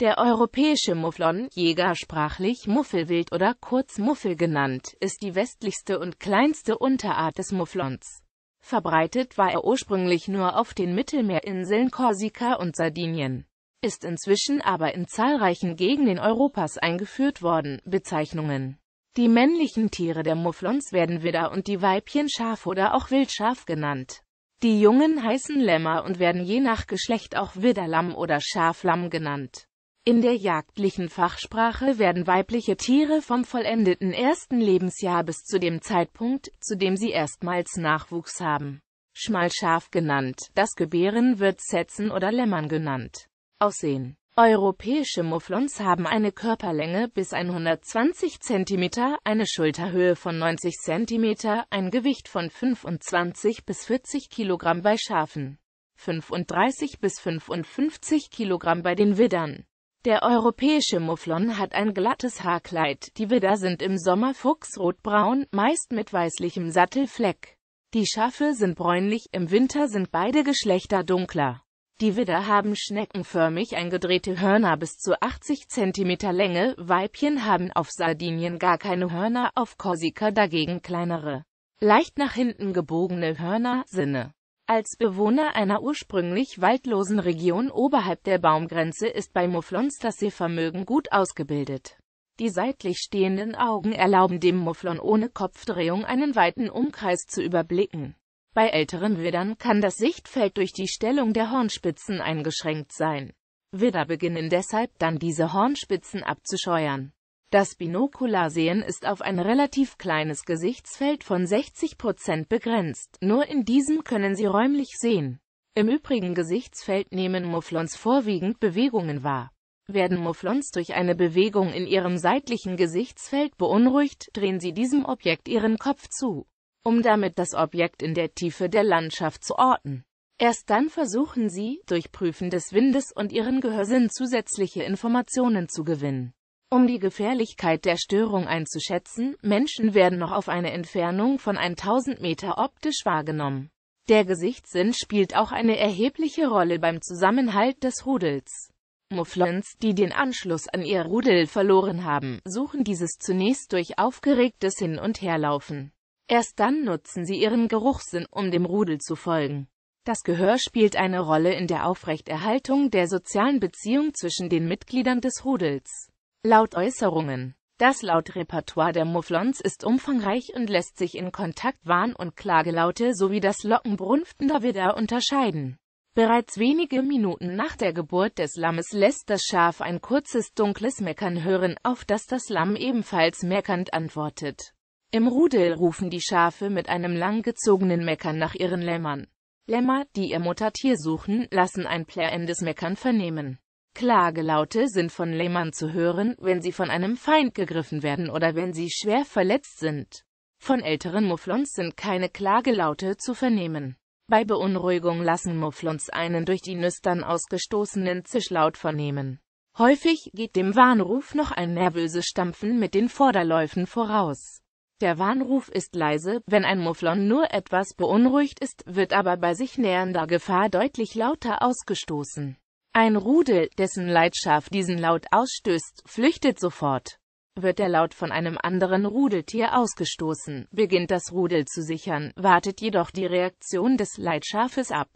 Der europäische Mufflon, jägersprachlich Muffelwild oder kurz Muffel genannt, ist die westlichste und kleinste Unterart des Mufflons. Verbreitet war er ursprünglich nur auf den Mittelmeerinseln Korsika und Sardinien, ist inzwischen aber in zahlreichen Gegenden Europas eingeführt worden. Bezeichnungen Die männlichen Tiere der Mufflons werden Widder und die Weibchen Schaf oder auch Wildschaf genannt. Die Jungen heißen Lämmer und werden je nach Geschlecht auch Widderlamm oder Schaflamm genannt. In der jagdlichen Fachsprache werden weibliche Tiere vom vollendeten ersten Lebensjahr bis zu dem Zeitpunkt, zu dem sie erstmals Nachwuchs haben, Schmalschaf genannt. Das Gebären wird Setzen oder Lämmern genannt. Aussehen Europäische Mufflons haben eine Körperlänge bis 120 cm, eine Schulterhöhe von 90 cm, ein Gewicht von 25 bis 40 kg bei Schafen, 35 bis 55 kg bei den Widdern. Der europäische Mufflon hat ein glattes Haarkleid, die Widder sind im Sommer fuchsrotbraun, meist mit weißlichem Sattelfleck. Die Schafe sind bräunlich, im Winter sind beide Geschlechter dunkler. Die Widder haben schneckenförmig eingedrehte Hörner bis zu 80 cm Länge, Weibchen haben auf Sardinien gar keine Hörner, auf Korsika dagegen kleinere, leicht nach hinten gebogene Hörner, Sinne. Als Bewohner einer ursprünglich waldlosen Region oberhalb der Baumgrenze ist bei Mufflons das Sehvermögen gut ausgebildet. Die seitlich stehenden Augen erlauben dem Mufflon ohne Kopfdrehung einen weiten Umkreis zu überblicken. Bei älteren Widdern kann das Sichtfeld durch die Stellung der Hornspitzen eingeschränkt sein. Widder beginnen deshalb dann diese Hornspitzen abzuscheuern. Das Binokularsehen ist auf ein relativ kleines Gesichtsfeld von 60 Prozent begrenzt, nur in diesem können sie räumlich sehen. Im übrigen Gesichtsfeld nehmen Mufflons vorwiegend Bewegungen wahr. Werden Mufflons durch eine Bewegung in ihrem seitlichen Gesichtsfeld beunruhigt, drehen sie diesem Objekt ihren Kopf zu, um damit das Objekt in der Tiefe der Landschaft zu orten. Erst dann versuchen sie, durch Prüfen des Windes und ihren Gehörsinn zusätzliche Informationen zu gewinnen. Um die Gefährlichkeit der Störung einzuschätzen, Menschen werden noch auf eine Entfernung von 1000 Meter optisch wahrgenommen. Der Gesichtssinn spielt auch eine erhebliche Rolle beim Zusammenhalt des Rudels. Mufflons, die den Anschluss an ihr Rudel verloren haben, suchen dieses zunächst durch aufgeregtes Hin- und Herlaufen. Erst dann nutzen sie ihren Geruchssinn, um dem Rudel zu folgen. Das Gehör spielt eine Rolle in der Aufrechterhaltung der sozialen Beziehung zwischen den Mitgliedern des Rudels. Laut Äußerungen das Lautrepertoire der Mufflons ist umfangreich und lässt sich in Kontakt, und Klagelaute sowie das Lockenbrunften der Widder unterscheiden. Bereits wenige Minuten nach der Geburt des Lammes lässt das Schaf ein kurzes dunkles Meckern hören, auf das das Lamm ebenfalls meckernd antwortet. Im Rudel rufen die Schafe mit einem langgezogenen Meckern nach ihren Lämmern. Lämmer, die ihr Muttertier suchen, lassen ein plärendes Meckern vernehmen. Klagelaute sind von Lehmann zu hören, wenn sie von einem Feind gegriffen werden oder wenn sie schwer verletzt sind. Von älteren Mufflons sind keine Klagelaute zu vernehmen. Bei Beunruhigung lassen Mufflons einen durch die Nüstern ausgestoßenen Zischlaut vernehmen. Häufig geht dem Warnruf noch ein nervöses Stampfen mit den Vorderläufen voraus. Der Warnruf ist leise, wenn ein Mufflon nur etwas beunruhigt ist, wird aber bei sich nähernder Gefahr deutlich lauter ausgestoßen. Ein Rudel, dessen Leitschaf diesen Laut ausstößt, flüchtet sofort. Wird der Laut von einem anderen Rudeltier ausgestoßen, beginnt das Rudel zu sichern, wartet jedoch die Reaktion des Leitschafes ab.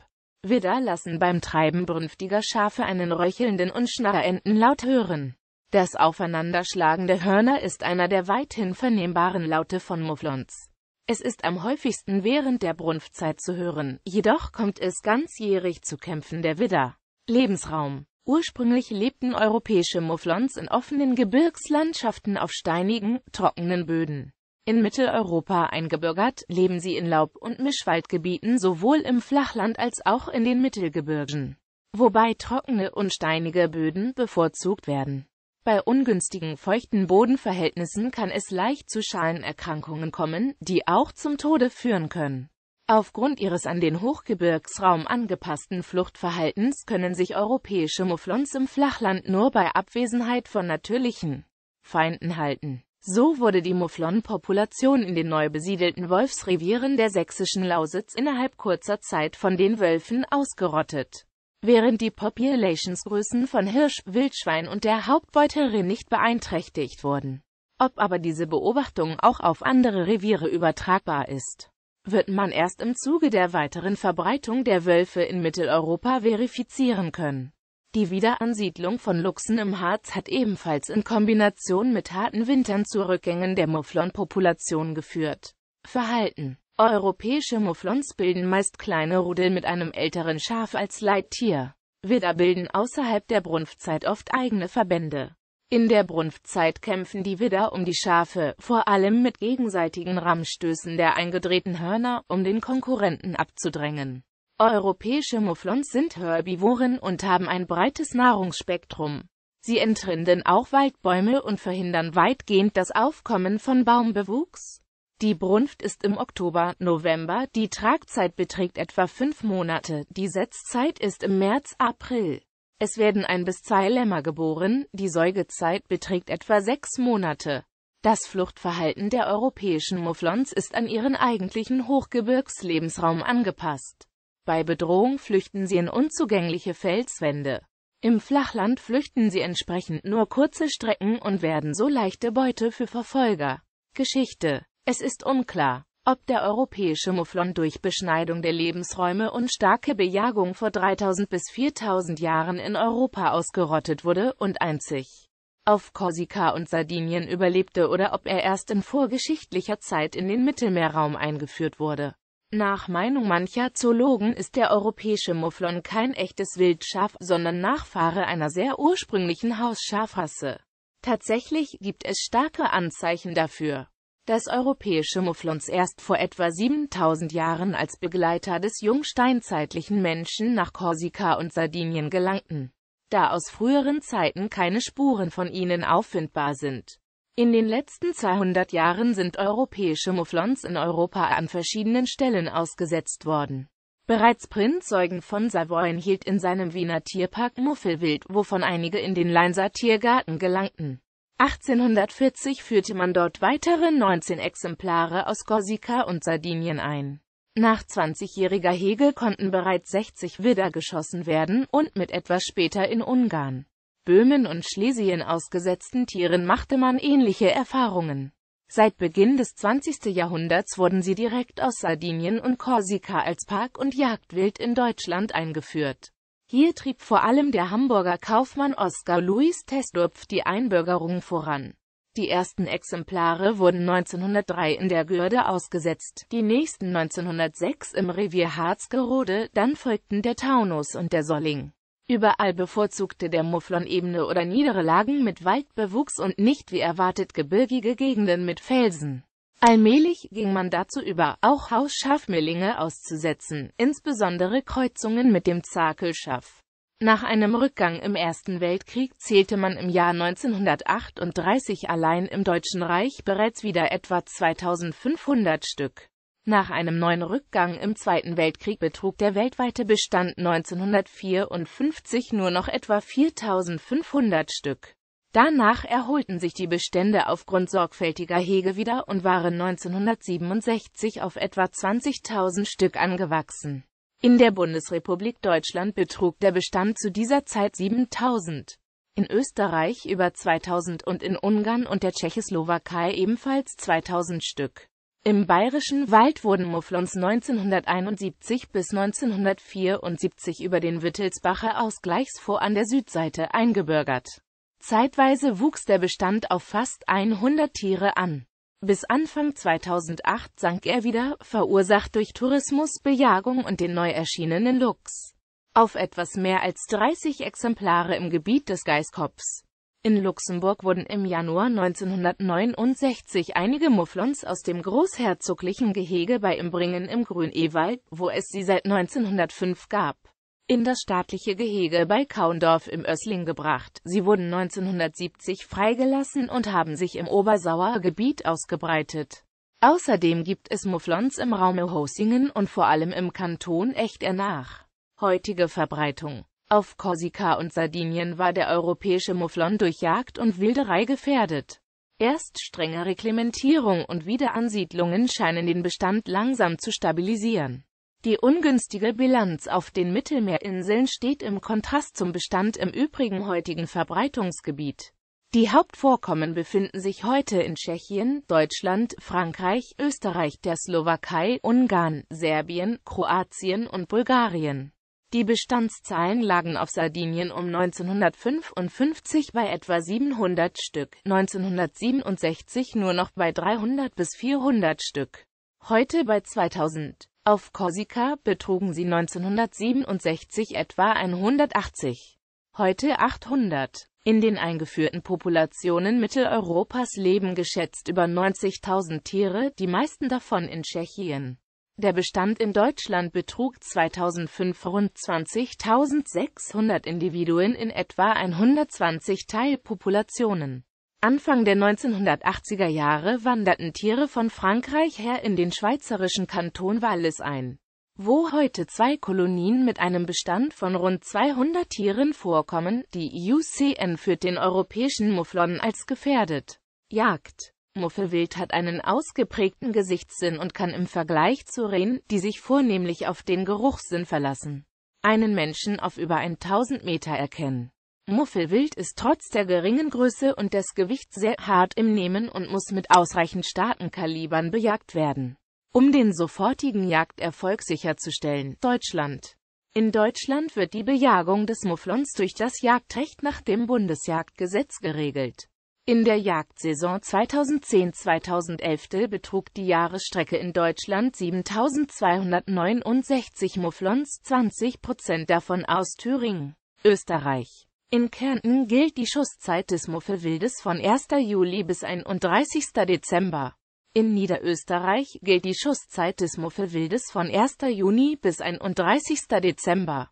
Widder lassen beim Treiben brünftiger Schafe einen röchelnden und schnarrenden Laut hören. Das Aufeinanderschlagen der Hörner ist einer der weithin vernehmbaren Laute von Mufflons. Es ist am häufigsten während der Brunftzeit zu hören, jedoch kommt es ganzjährig zu Kämpfen der Widder. Lebensraum Ursprünglich lebten europäische Mufflons in offenen Gebirgslandschaften auf steinigen, trockenen Böden. In Mitteleuropa eingebürgert, leben sie in Laub- und Mischwaldgebieten sowohl im Flachland als auch in den Mittelgebirgen, wobei trockene und steinige Böden bevorzugt werden. Bei ungünstigen feuchten Bodenverhältnissen kann es leicht zu Schalenerkrankungen kommen, die auch zum Tode führen können Aufgrund ihres an den Hochgebirgsraum angepassten Fluchtverhaltens können sich europäische Mufflons im Flachland nur bei Abwesenheit von natürlichen Feinden halten. So wurde die Mufflon-Population in den neu besiedelten Wolfsrevieren der sächsischen Lausitz innerhalb kurzer Zeit von den Wölfen ausgerottet. Während die Populationsgrößen von Hirsch, Wildschwein und der Hauptbeuterin nicht beeinträchtigt wurden. Ob aber diese Beobachtung auch auf andere Reviere übertragbar ist? wird man erst im Zuge der weiteren Verbreitung der Wölfe in Mitteleuropa verifizieren können. Die Wiederansiedlung von Luchsen im Harz hat ebenfalls in Kombination mit harten Wintern zu Rückgängen der Mufflonpopulation geführt. Verhalten Europäische Mufflons bilden meist kleine Rudel mit einem älteren Schaf als Leittier. Widder bilden außerhalb der Brunftzeit oft eigene Verbände. In der Brunftzeit kämpfen die Widder um die Schafe, vor allem mit gegenseitigen Rammstößen der eingedrehten Hörner, um den Konkurrenten abzudrängen. Europäische Mufflons sind Herbivoren und haben ein breites Nahrungsspektrum. Sie entrinden auch Waldbäume und verhindern weitgehend das Aufkommen von Baumbewuchs. Die Brunft ist im Oktober, November, die Tragzeit beträgt etwa fünf Monate, die Setzzeit ist im März, April. Es werden ein bis zwei Lämmer geboren, die Säugezeit beträgt etwa sechs Monate. Das Fluchtverhalten der europäischen Mufflons ist an ihren eigentlichen Hochgebirgslebensraum angepasst. Bei Bedrohung flüchten sie in unzugängliche Felswände. Im Flachland flüchten sie entsprechend nur kurze Strecken und werden so leichte Beute für Verfolger. Geschichte Es ist unklar, ob der europäische Mufflon durch Beschneidung der Lebensräume und starke Bejagung vor 3000 bis 4000 Jahren in Europa ausgerottet wurde und einzig auf Korsika und Sardinien überlebte oder ob er erst in vorgeschichtlicher Zeit in den Mittelmeerraum eingeführt wurde. Nach Meinung mancher Zoologen ist der europäische Mufflon kein echtes Wildschaf, sondern Nachfahre einer sehr ursprünglichen Hausschafrasse. Tatsächlich gibt es starke Anzeichen dafür. Das europäische Mufflons erst vor etwa 7000 Jahren als Begleiter des jungsteinzeitlichen Menschen nach Korsika und Sardinien gelangten, da aus früheren Zeiten keine Spuren von ihnen auffindbar sind. In den letzten 200 Jahren sind europäische Mufflons in Europa an verschiedenen Stellen ausgesetzt worden. Bereits Prinz Eugen von Savoyen hielt in seinem Wiener Tierpark Muffelwild, wovon einige in den Leinser Tiergarten gelangten. 1840 führte man dort weitere 19 Exemplare aus Korsika und Sardinien ein. Nach 20-jähriger Hegel konnten bereits 60 Widder geschossen werden und mit etwas später in Ungarn, Böhmen und Schlesien ausgesetzten Tieren machte man ähnliche Erfahrungen. Seit Beginn des 20. Jahrhunderts wurden sie direkt aus Sardinien und Korsika als Park- und Jagdwild in Deutschland eingeführt. Hier trieb vor allem der Hamburger Kaufmann Oskar Louis Tesdorpf die Einbürgerung voran. Die ersten Exemplare wurden 1903 in der Gürde ausgesetzt, die nächsten 1906 im Revier Harzgerode, dann folgten der Taunus und der Solling. Überall bevorzugte der Mufflon ebene oder niedere Lagen mit Waldbewuchs und nicht wie erwartet gebirgige Gegenden mit Felsen. Allmählich ging man dazu über, auch Hausschafmillinge auszusetzen, insbesondere Kreuzungen mit dem Zakelschaf. Nach einem Rückgang im Ersten Weltkrieg zählte man im Jahr 1938 allein im Deutschen Reich bereits wieder etwa 2500 Stück. Nach einem neuen Rückgang im Zweiten Weltkrieg betrug der weltweite Bestand 1954 nur noch etwa 4500 Stück. Danach erholten sich die Bestände aufgrund sorgfältiger Hege wieder und waren 1967 auf etwa 20.000 Stück angewachsen. In der Bundesrepublik Deutschland betrug der Bestand zu dieser Zeit 7.000, in Österreich über 2.000 und in Ungarn und der Tschechoslowakei ebenfalls 2.000 Stück. Im bayerischen Wald wurden Mufflons 1971 bis 1974 über den Wittelsbacher Ausgleichsfonds an der Südseite eingebürgert. Zeitweise wuchs der Bestand auf fast 100 Tiere an. Bis Anfang 2008 sank er wieder, verursacht durch Tourismus, Bejagung und den neu erschienenen Luchs. Auf etwas mehr als 30 Exemplare im Gebiet des Geißkopfs. In Luxemburg wurden im Januar 1969 einige Mufflons aus dem großherzoglichen Gehege bei Imbringen im Grünewald, wo es sie seit 1905 gab, in das staatliche Gehege bei Kaundorf im Össling gebracht. Sie wurden 1970 freigelassen und haben sich im Obersauer Gebiet ausgebreitet. Außerdem gibt es Mufflons im Raum Hosingen und vor allem im Kanton nach. Heutige Verbreitung Auf Korsika und Sardinien war der europäische Mufflon durch Jagd und Wilderei gefährdet. Erst strenge Reglementierung und Wiederansiedlungen scheinen den Bestand langsam zu stabilisieren. Die ungünstige Bilanz auf den Mittelmeerinseln steht im Kontrast zum Bestand im übrigen heutigen Verbreitungsgebiet. Die Hauptvorkommen befinden sich heute in Tschechien, Deutschland, Frankreich, Österreich, der Slowakei, Ungarn, Serbien, Kroatien und Bulgarien. Die Bestandszahlen lagen auf Sardinien um 1955 bei etwa 700 Stück, 1967 nur noch bei 300 bis 400 Stück, heute bei 2000. Auf Korsika betrugen sie 1967 etwa 180, heute 800. In den eingeführten Populationen Mitteleuropas leben geschätzt über 90.000 Tiere, die meisten davon in Tschechien. Der Bestand in Deutschland betrug 2005 rund 20.600 Individuen in etwa 120 Teilpopulationen. Anfang der 1980er Jahre wanderten Tiere von Frankreich her in den schweizerischen Kanton Wallis ein, wo heute zwei Kolonien mit einem Bestand von rund 200 Tieren vorkommen. Die UCN führt den europäischen Mufflon als gefährdet. Jagd Muffelwild hat einen ausgeprägten Gesichtssinn und kann im Vergleich zu Rehen, die sich vornehmlich auf den Geruchssinn verlassen, einen Menschen auf über 1000 Meter erkennen. Muffelwild ist trotz der geringen Größe und des Gewichts sehr hart im Nehmen und muss mit ausreichend starken Kalibern bejagt werden. Um den sofortigen Jagderfolg sicherzustellen, Deutschland. In Deutschland wird die Bejagung des Mufflons durch das Jagdrecht nach dem Bundesjagdgesetz geregelt. In der Jagdsaison 2010-2011 betrug die Jahresstrecke in Deutschland 7.269 Mufflons, 20 Prozent davon aus Thüringen, Österreich. In Kärnten gilt die Schusszeit des Muffelwildes von 1. Juli bis 31. Dezember. In Niederösterreich gilt die Schusszeit des Muffelwildes von 1. Juni bis 31. Dezember.